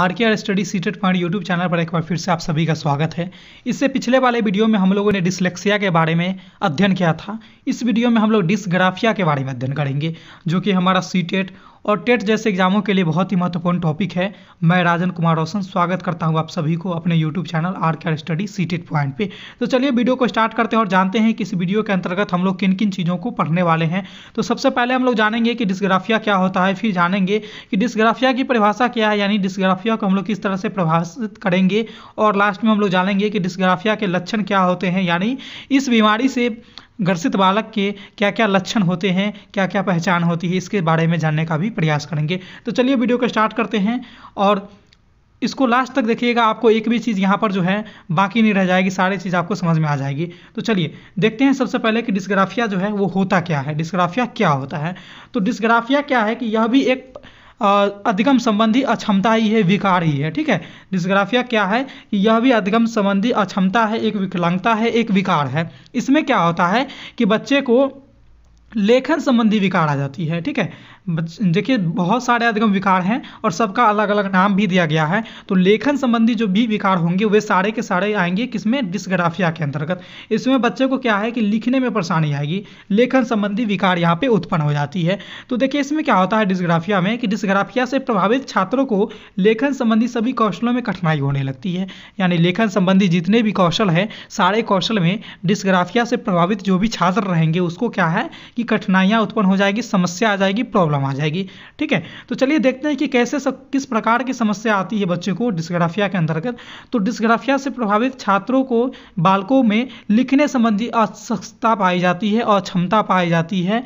are K R study CTET point YouTube channel पर एक बार फिर से आप सभी का स्वागत है इससे पिछले वाले वीडियो में हम लोगों ने डिसलेक्सिया के बारे में अध्ययन किया था इस वीडियो में हम लोग डिसग्राफिया के बारे में अध्ययन करेंगे जो कि हमारा सीटेट और टेट जैसे एग्जामों के लिए बहुत ही महत्वपूर्ण टॉपिक है मैं राजन कुमार रोशन स्वागत करता हूं आप सभी को अपने YouTube channel R R study CTET point पे तो चलिए वीडियो को स्टार्ट करते हैं और जानते हैं कि इस वीडियो के अंतर्गत हम लोग किन किन चीज़ों को पढ़ने वाले हैं तो सबसे पहले हम लोग जानेंगे कि डिस्ग्राफिया क्या होता है फिर जानेंगे कि डिस्ग्राफिया की परिभाषा क्या है यानी डिस्ग्राफिया को हम लोग किस तरह से प्रभाषित करेंगे और लास्ट में हम लोग जानेंगे कि डिस्ग्राफिया के लक्षण क्या होते हैं यानी इस बीमारी से ग्रसित बालक के क्या क्या लक्षण होते हैं क्या क्या पहचान होती है इसके बारे में जानने का भी प्रयास करेंगे तो चलिए वीडियो को स्टार्ट करते हैं और इसको लास्ट तक देखिएगा आपको एक भी चीज़ यहाँ पर जो है बाकी नहीं रह जाएगी सारी चीज़ आपको समझ में आ जाएगी तो चलिए देखते हैं सबसे पहले कि डिस्ग्राफिया जो है वो होता क्या है डिस्ग्राफिया क्या होता है तो डिस्ग्राफिया क्या है कि यह भी एक अधिगम संबंधी अक्षमता ही है विकार ही है ठीक है डिस्ग्राफिया क्या है कि यह भी अधिगम संबंधी अक्षमता है एक विकलांगता है एक विकार है इसमें क्या होता है कि बच्चे को लेखन संबंधी विकार आ जाती है ठीक है देखिए बहुत सारे अधिगम विकार हैं और सबका अलग अलग नाम भी दिया गया है तो लेखन संबंधी जो भी विकार होंगे वे सारे के सारे आएंगे किसमें डिस्ग्राफिया के अंतर्गत इसमें बच्चे को क्या है कि लिखने में परेशानी आएगी लेखन संबंधी विकार यहाँ पे उत्पन्न हो जाती है तो देखिए इसमें क्या होता है डिस्ग्राफिया में कि डिस्ग्राफिया से प्रभावित छात्रों को लेखन संबंधी सभी कौशलों में कठिनाई होने लगती है यानी लेखन संबंधी जितने भी कौशल हैं सारे कौशल में डिस्ग्राफिया से प्रभावित जो भी छात्र रहेंगे उसको क्या है कि कठिनाइयाँ उत्पन्न हो जाएगी समस्या आ जाएगी प्रॉब्लम आ जाएगी ठीक है तो चलिए देखते हैं कि कैसे सब किस प्रकार की समस्या आती है बच्चों को डिस्ग्राफिया के अंतर्गत तो डिस्ग्राफिया से प्रभावित छात्रों को बालकों में लिखने संबंधी असक्षता पाई जाती है और क्षमता पाई जाती है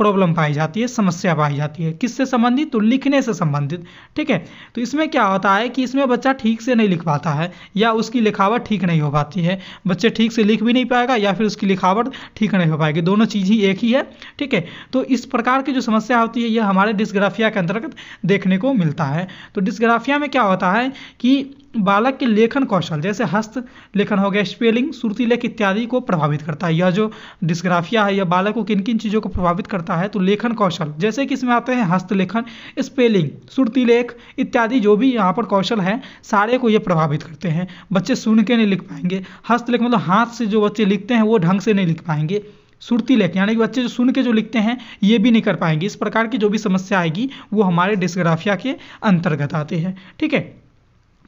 प्रॉब्लम पाई जाती है समस्या पाई जाती है किससे संबंधित तो लिखने से संबंधित ठीक है तो इसमें क्या होता है कि इसमें बच्चा ठीक से नहीं लिख पाता है या उसकी लिखावट ठीक नहीं हो पाती है बच्चे ठीक से लिख भी नहीं पाएगा या फिर उसकी लिखावट ठीक नहीं हो पाएगी दोनों चीज़ ही एक ही है ठीक है तो इस प्रकार की जो समस्या होती है यह हमारे डिस्ग्राफिया के अंतर्गत देखने को मिलता है तो डिस्ग्राफिया में क्या होता है कि बालक के लेखन कौशल जैसे हस्त लेखन हो गया स्पेलिंग सुरतीलेख लेख इत्यादि को प्रभावित करता है यह जो डिस्ग्राफिया है यह बालक को किन किन चीज़ों को प्रभावित करता है तो लेखन कौशल जैसे कि इसमें आते हैं हस्तलेखन स्पेलिंग सुरतीलेख लेख इत्यादि जो भी यहाँ पर कौशल है सारे को ये प्रभावित करते हैं बच्चे सुन के नहीं लिख पाएंगे हस्तलेख मतलब हाथ से जो बच्चे लिखते हैं वो ढंग से नहीं लिख पाएंगे सुरती लेख यानी कि बच्चे जो सुन के जो लिखते हैं ये भी नहीं कर पाएंगे इस प्रकार की जो भी समस्या आएगी वो हमारे डिस्ग्राफिया के अंतर्गत आते हैं ठीक है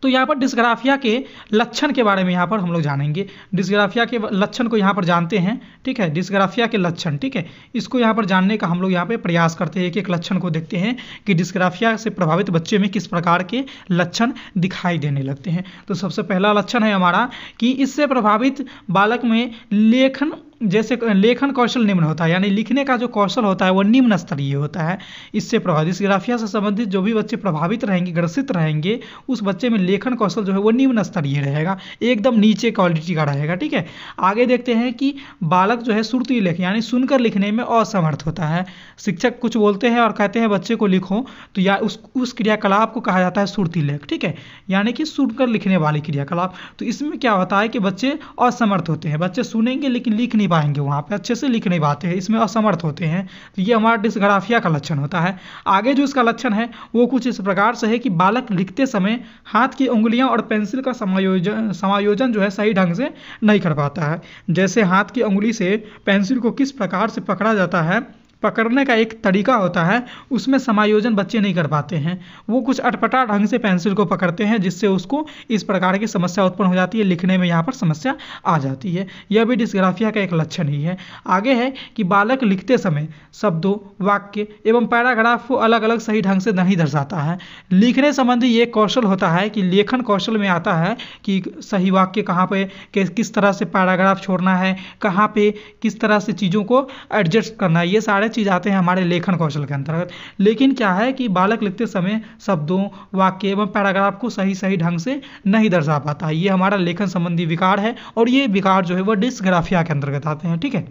तो यहाँ पर डिस्ग्राफिया के लक्षण के बारे में यहाँ पर हम लोग जानेंगे डिस्ग्राफिया के लक्षण को यहाँ पर जानते हैं ठीक है डिस्ग्राफिया के लक्षण ठीक है इसको यहाँ पर जानने का हम लोग यहाँ पर प्रयास करते हैं एक एक लक्षण को देखते हैं कि डिस्ग्राफिया से प्रभावित बच्चे में किस प्रकार के लक्षण दिखाई देने लगते हैं तो सबसे पहला लक्षण है हमारा कि इससे प्रभावित बालक में लेखन जैसे लेखन कौशल निम्न होता है यानी लिखने का जो कौशल होता है वह निम्न स्तरीय होता है इससे प्रभावित इस ग्राफिया से संबंधित जो भी बच्चे प्रभावित रहेंगे ग्रसित रहेंगे उस बच्चे में लेखन कौशल जो है वो निम्न स्तरीय रहेगा एकदम नीचे क्वालिटी का रहेगा ठीक है आगे देखते हैं कि बालक जो है सुरती लेख यानी सुनकर लिखने में असमर्थ होता है शिक्षक कुछ बोलते हैं और कहते हैं बच्चे को लिखो तो या उस उस क्रियाकलाप को कहा जाता है सुरती लेख ठीक है यानी कि सुनकर लिखने वाली क्रियाकलाप तो इसमें क्या होता है कि बच्चे असमर्थ होते हैं बच्चे सुनेंगे लेकिन लिख नहीं पाएंगे वहाँ पे अच्छे से लिख नहीं पाते हैं इसमें असमर्थ होते हैं तो ये हमारा डिस्ग्राफिया का लक्षण होता है आगे जो इसका लक्षण है वो कुछ इस प्रकार से है कि बालक लिखते समय हाथ की उंगलियाँ और पेंसिल का समायोजन समायोजन जो है सही ढंग से नहीं कर पाता है जैसे हाथ की उंगली से पेंसिल को किस प्रकार से पकड़ा जाता है पकड़ने का एक तरीका होता है उसमें समायोजन बच्चे नहीं कर पाते हैं वो कुछ अटपटा ढंग से पेंसिल को पकड़ते हैं जिससे उसको इस प्रकार की समस्या उत्पन्न हो जाती है लिखने में यहाँ पर समस्या आ जाती है यह भी डिस्ग्राफिया का एक लक्षण ही है आगे है कि बालक लिखते समय शब्दों वाक्य एवं पैराग्राफ को अलग अलग सही ढंग से नहीं दर्शाता है लिखने संबंधी ये कौशल होता है कि लेखन कौशल में आता है कि सही वाक्य कहाँ पर किस तरह से पैराग्राफ छोड़ना है कहाँ पे किस तरह से चीज़ों को एडजस्ट करना है ये सारे चीज़ आते हैं हमारे लेखन कौशल के अंतर्गत लेकिन क्या है कि बालक लिखते समय शब्दों वाक्य एवं पैराग्राफ को सही सही ढंग से नहीं दर्शा पाता ये हमारा लेखन संबंधी विकार है और ये विकार जो है वह डिस्ग्राफिया के अंतर्गत आते हैं ठीक है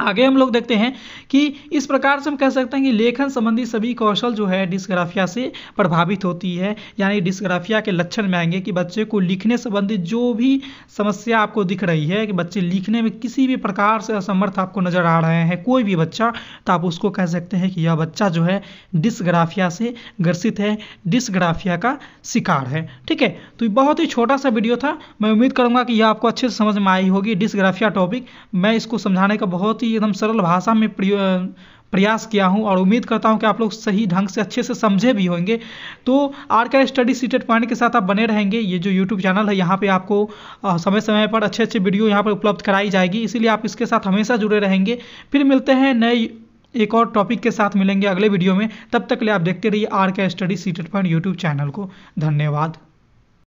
आगे हम लोग देखते हैं कि इस प्रकार से हम कह सकते हैं कि लेखन संबंधी सभी कौशल जो है डिस्ग्राफिया से प्रभावित होती है यानी डिस्ग्राफिया के लक्षण में आएंगे कि बच्चे को लिखने संबंधी जो भी समस्या आपको दिख रही है कि बच्चे लिखने में किसी भी प्रकार से असमर्थ आपको नज़र आ रहे हैं कोई भी बच्चा तो आप उसको कह सकते हैं कि यह बच्चा जो है डिस्ग्राफिया से ग्रसित है डिस्ग्राफिया का शिकार है ठीक है तो बहुत ही छोटा सा वीडियो था मैं उम्मीद करूँगा कि यह आपको अच्छे से समझ में आई होगी डिस्ग्राफिया टॉपिक मैं इसको समझाने का बहुत ही ही एकदम सरल भाषा में प्रयास किया हूं और उम्मीद करता हूं कि आप लोग सही ढंग से अच्छे से समझे भी होंगे तो आर का स्टडी सीटेड पॉइंट के साथ आप बने रहेंगे ये जो यूट्यूब चैनल है यहाँ पे आपको समय समय पर अच्छे अच्छे वीडियो यहाँ पर उपलब्ध कराई जाएगी इसीलिए आप इसके साथ हमेशा जुड़े रहेंगे फिर मिलते हैं नए एक और टॉपिक के साथ मिलेंगे अगले वीडियो में तब तक ले आप देखते रहिए R K study CTET point YouTube channel को धन्यवाद